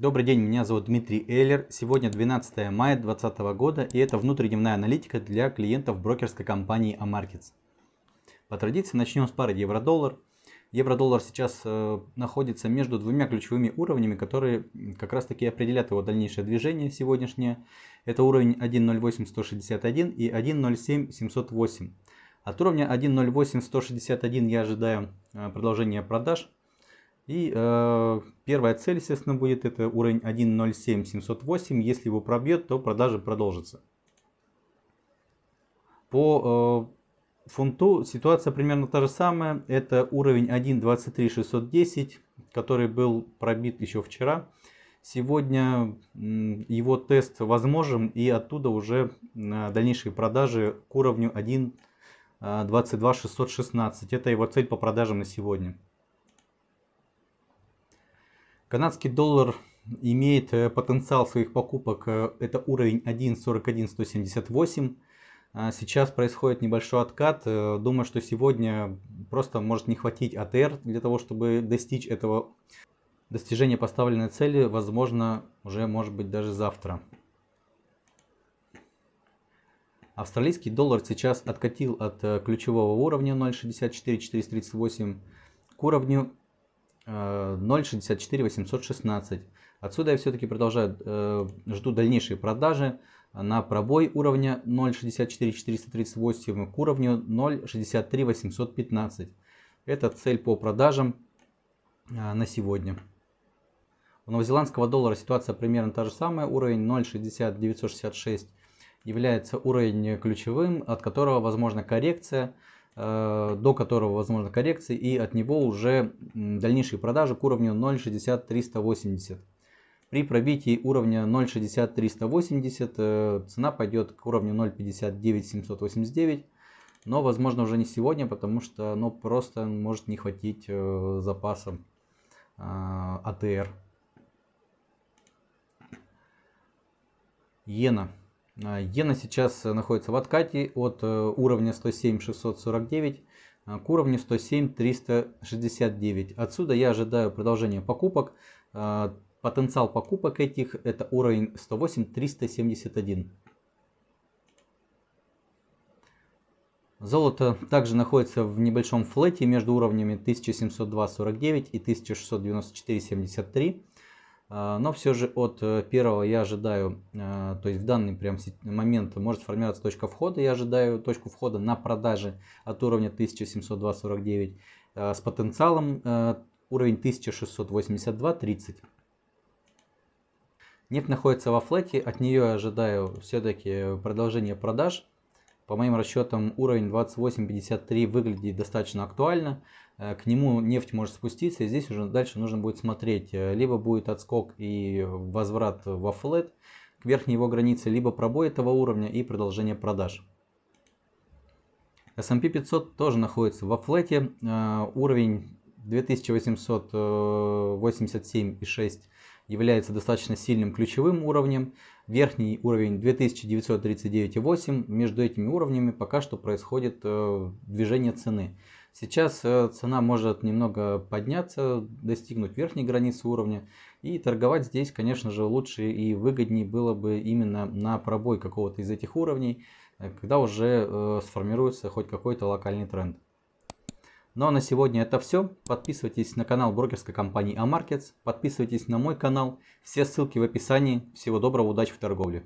Добрый день, меня зовут Дмитрий Эйлер. Сегодня 12 мая 2020 года и это внутридневная аналитика для клиентов брокерской компании Amarkets. По традиции начнем с пары евро-доллар. Евро-доллар сейчас э, находится между двумя ключевыми уровнями, которые как раз таки определят его дальнейшее движение сегодняшнее. Это уровень 1.08161 и 1.07708. От уровня 1.08161 я ожидаю э, продолжения продаж и э, первая цель, естественно, будет это уровень 1.07.708. Если его пробьет, то продажи продолжатся. По э, фунту ситуация примерно та же самая. Это уровень 1.23.610, который был пробит еще вчера. Сегодня его тест возможен и оттуда уже э, дальнейшие продажи к уровню 1.22.616. Э, это его цель по продажам на сегодня. Канадский доллар имеет э, потенциал своих покупок, э, это уровень 1.41.178. А сейчас происходит небольшой откат. Э, думаю, что сегодня просто может не хватить АТР для того, чтобы достичь этого достижения поставленной цели. Возможно, уже может быть даже завтра. Австралийский доллар сейчас откатил от ключевого уровня 0,64438 к уровню 0.64 э, 816. Отсюда я все-таки продолжаю, э, жду дальнейшие продажи на пробой уровня 0.64 438 к уровню 0.63 815. Это цель по продажам э, на сегодня. У новозеландского доллара ситуация примерно та же самая. Уровень 0.60 является уровень ключевым, от которого возможна коррекция. Э, до которого возможно коррекции, и от него уже дальнейшие продажи к уровню 0.60380. При пробитии уровня 0.60380 э, цена пойдет к уровню 0.59789, но возможно уже не сегодня, потому что ну, просто может не хватить э, запаса АТР. Иена. А, иена сейчас находится в откате от э, уровня 107-649 а, к уровню 107-369. Отсюда я ожидаю продолжения покупок. А, потенциал покупок этих это уровень 108-371. Золото также находится в небольшом флете между уровнями 1702.49 и 1694.73. А, но все же от э, первого я ожидаю, а, то есть в данный прям момент может формироваться точка входа, я ожидаю точку входа на продаже от уровня 1702.49 а, с потенциалом э, уровень 1682.30. Нефть находится во флете, от нее я ожидаю все-таки продолжение продаж по моим расчетам, уровень 28.53 выглядит достаточно актуально. Э, к нему нефть может спуститься, и здесь уже дальше нужно будет смотреть. Э, либо будет отскок и возврат во флет к верхней его границе, либо пробой этого уровня и продолжение продаж. S&P 500 тоже находится во флете. Э, уровень 2887,6 является достаточно сильным ключевым уровнем верхний уровень 2939,8, между этими уровнями пока что происходит э, движение цены. Сейчас э, цена может немного подняться, достигнуть верхней границы уровня. И торговать здесь, конечно же, лучше и выгоднее было бы именно на пробой какого-то из этих уровней, э, когда уже сформируется хоть какой-то локальный тренд. Ну а на сегодня это все. Подписывайтесь на канал брокерской компании Amarkets. подписывайтесь на мой канал. Все ссылки в описании. Всего доброго, удачи в торговле.